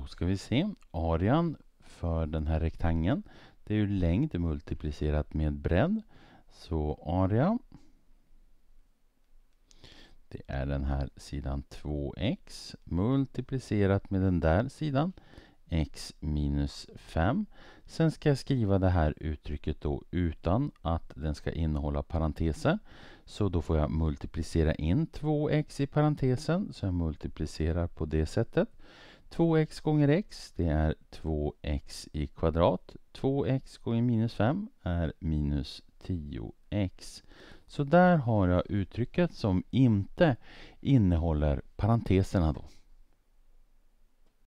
Då ska vi se. Arean för den här rektangeln det är ju längd multiplicerat med bredd. Så area det är den här sidan 2x multiplicerat med den där sidan x minus 5. Sen ska jag skriva det här uttrycket då utan att den ska innehålla parenteser. Så då får jag multiplicera in 2x i parentesen, så jag multiplicerar på det sättet. 2x gånger x det är 2x i kvadrat. 2x gånger minus 5 är minus 10x. Så där har jag uttrycket som inte innehåller parenteserna. då.